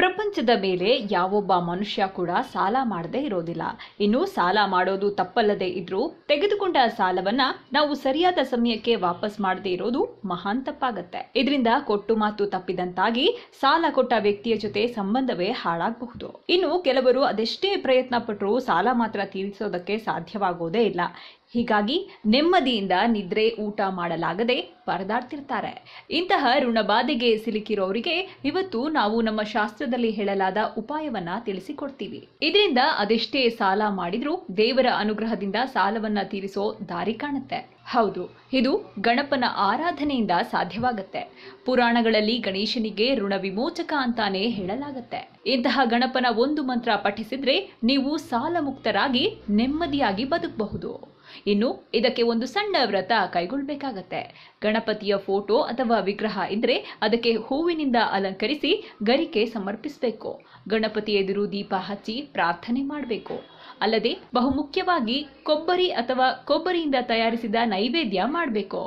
ಪ್ರಪಂಚದ ಮೇಲೆ ಯಾವೊಬ್ಬ ಮನುಷ್ಯ ಕೂಡ ಸಾಲ ಮಾಡದೇ ಇರೋದಿಲ್ಲ ಇನ್ನು ಸಾಲ ಮಾಡೋದು ತಪ್ಪಲ್ಲದೆ ಇದ್ರೂ ತೆಗೆದುಕೊಂಡ ಸಾಲವನ್ನ ನಾವು ಸರಿಯಾದ ಸಮಯಕ್ಕೆ ವಾಪಸ್ ಮಾಡದೇ ಇರೋದು ಮಹಾನ್ ತಪ್ಪಾಗತ್ತೆ ಇದರಿಂದ ಕೊಟ್ಟು ಮಾತು ತಪ್ಪಿದಂತಾಗಿ ಸಾಲ ಕೊಟ್ಟ ವ್ಯಕ್ತಿಯ ಜೊತೆ ಸಂಬಂಧವೇ ಹಾಳಾಗಬಹುದು ಇನ್ನು ಕೆಲವರು ಅದೆಷ್ಟೇ ಪ್ರಯತ್ನ ಪಟ್ಟರು ಸಾಲ ಮಾತ್ರ ತೀರಿಸೋದಕ್ಕೆ ಸಾಧ್ಯವಾಗೋದೇ ಇಲ್ಲ ಹೀಗಾಗಿ ನೆಮ್ಮದಿಯಿಂದ ನಿದ್ರೆ ಊಟ ಮಾಡಲಾಗದೆ ಪರದಾಡ್ತಿರ್ತಾರೆ ಇಂತಹ ಋಣಬಾಧೆಗೆ ಸಿಲುಕಿರೋರಿಗೆ ಇವತ್ತು ನಾವು ನಮ್ಮ ಶಾಸ್ತ್ರದಲ್ಲಿ ಹೇಳಲಾದ ಉಪಾಯವನ್ನ ತಿಳಿಸಿಕೊಡ್ತೀವಿ ಇದರಿಂದ ಅದೆಷ್ಟೇ ಸಾಲ ಮಾಡಿದ್ರೂ ದೇವರ ಅನುಗ್ರಹದಿಂದ ಸಾಲವನ್ನ ತೀರಿಸೋ ದಾರಿ ಕಾಣುತ್ತೆ ಹೌದು ಇದು ಗಣಪನ ಆರಾಧನೆಯಿಂದ ಸಾಧ್ಯವಾಗುತ್ತೆ ಪುರಾಣಗಳಲ್ಲಿ ಗಣೇಶನಿಗೆ ಋಣ ವಿಮೋಚಕ ಅಂತಾನೆ ಹೇಳಲಾಗತ್ತೆ ಇಂತಹ ಗಣಪನ ಒಂದು ಮಂತ್ರ ಪಠಿಸಿದ್ರೆ ನೀವು ಸಾಲ ಮುಕ್ತರಾಗಿ ನೆಮ್ಮದಿಯಾಗಿ ಬದುಕಬಹುದು ಇನ್ನು ಇದಕ್ಕೆ ಒಂದು ಸಣ್ಣ ವ್ರತ ಕೈಗೊಳ್ಳಬೇಕಾಗತ್ತೆ ಗಣಪತಿಯ ಫೋಟೋ ಅಥವಾ ವಿಗ್ರಹ ಇದ್ರೆ ಅದಕ್ಕೆ ಹೂವಿನಿಂದ ಅಲಂಕರಿಸಿ ಗರಿಕೆ ಸಮರ್ಪಿಸಬೇಕು ಗಣಪತಿ ಎದುರು ದೀಪ ಹಚ್ಚಿ ಪ್ರಾರ್ಥನೆ ಮಾಡಬೇಕು ಅಲ್ಲದೆ ಬಹುಮುಖ್ಯವಾಗಿ ಕೊಬ್ಬರಿ ಅಥವಾ ಕೊಬ್ಬರಿಯಿಂದ ತಯಾರಿಸಿದ ನೈವೇದ್ಯ ಮಾಡಬೇಕು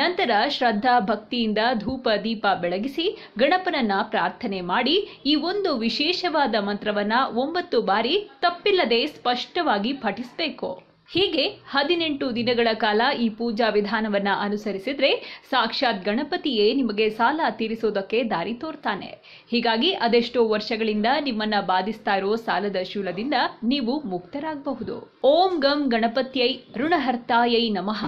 ನಂತರ ಶ್ರದ್ಧಾ ಭಕ್ತಿಯಿಂದ ಧೂಪ ದೀಪ ಬೆಳಗಿಸಿ ಗಣಪನನ್ನ ಪ್ರಾರ್ಥನೆ ಮಾಡಿ ಈ ಒಂದು ವಿಶೇಷವಾದ ಮಂತ್ರವನ್ನ ಒಂಬತ್ತು ಬಾರಿ ತಪ್ಪಿಲ್ಲದೆ ಸ್ಪಷ್ಟವಾಗಿ ಪಠಿಸಬೇಕು ಹೀಗೆ ಹದಿನೆಂಟು ದಿನಗಳ ಕಾಲ ಈ ಪೂಜಾ ವಿಧಾನವನ್ನ ಅನುಸರಿಸಿದ್ರೆ ಸಾಕ್ಷಾತ್ ಗಣಪತಿಯೇ ನಿಮಗೆ ಸಾಲ ತೀರಿಸೋದಕ್ಕೆ ದಾರಿ ತೋರ್ತಾನೆ ಹೀಗಾಗಿ ಅದೆಷ್ಟೋ ವರ್ಷಗಳಿಂದ ನಿಮ್ಮನ್ನ ಬಾಧಿಸ್ತಾ ಇರೋ ಸಾಲದ ಶೂಲದಿಂದ ನೀವು ಮುಕ್ತರಾಗಬಹುದು ಓಂ ಗಂ ಗಣಪತ್ಯೈ ಋಣಹರ್ತಾಯೈ ನಮಃ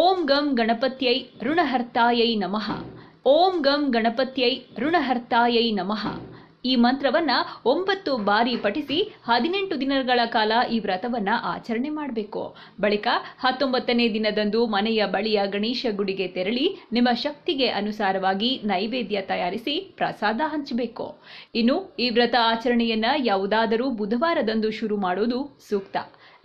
ಓಂ ಗಂ ಗಣಪತ್ಯೈ ಋಣಹರ್ತಾಯೈ ನಮಃ ಓಂ ಗಂ ಗಣಪತ್ಯೈ ಋಣಹರ್ತಾಯೈ ನಮಃ ಈ ಮಂತ್ರವನ್ನ ಒಂಬತ್ತು ಬಾರಿ ಪಠಿಸಿ ಹದಿನೆಂಟು ದಿನಗಳ ಕಾಲ ಈ ವ್ರತವನ್ನ ಆಚರಣೆ ಮಾಡಬೇಕು ಬಳಿಕ ಹತ್ತೊಂಬತ್ತನೇ ದಿನದಂದು ಮನೆಯ ಬಳಿಯ ಗಣೇಶ ಗುಡಿಗೆ ತೆರಳಿ ನಿಮ್ಮ ಶಕ್ತಿಗೆ ಅನುಸಾರವಾಗಿ ನೈವೇದ್ಯ ತಯಾರಿಸಿ ಪ್ರಸಾದ ಹಂಚಬೇಕು ಇನ್ನು ಈ ವ್ರತ ಆಚರಣೆಯನ್ನ ಯಾವುದಾದರೂ ಬುಧವಾರದಂದು ಶುರು ಮಾಡೋದು ಸೂಕ್ತ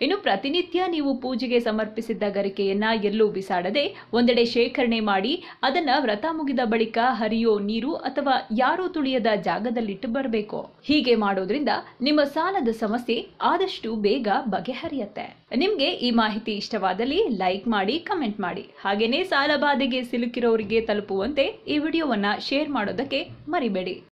ಇನ್ನು ಪ್ರತಿನಿತ್ಯ ನೀವು ಪೂಜೆಗೆ ಸಮರ್ಪಿಸಿದ್ದ ಗರಿಕೆಯನ್ನ ಎಲ್ಲೂ ಬಿಸಾಡದೆ ಒಂದೆಡೆ ಶೇಖರಣೆ ಮಾಡಿ ಅದನ್ನ ವ್ರತ ಮುಗಿದ ಬಳಿಕ ಹರಿಯೋ ನೀರು ಅಥವಾ ಯಾರೋ ತುಳಿಯದ ಜಾಗದಲ್ಲಿಟ್ಟು ಬರ್ಬೇಕು ಬರಬೇಕು ಹೀಗೆ ಮಾಡೋದ್ರಿಂದ ನಿಮ್ಮ ಸಾಲದ ಸಮಸ್ಯೆ ಆದಷ್ಟು ಬೇಗ ಬಗೆಹರಿಯತ್ತೆ ನಿಮ್ಗೆ ಈ ಮಾಹಿತಿ ಇಷ್ಟವಾದಲ್ಲಿ ಲೈಕ್ ಮಾಡಿ ಕಮೆಂಟ್ ಮಾಡಿ ಹಾಗೇನೇ ಸಾಲ ಬಾಧೆಗೆ ಸಿಲುಕಿರೋರಿಗೆ ತಲುಪುವಂತೆ ಈ ವಿಡಿಯೋವನ್ನ ಶೇರ್ ಮಾಡೋದಕ್ಕೆ ಮರಿಬೇಡಿ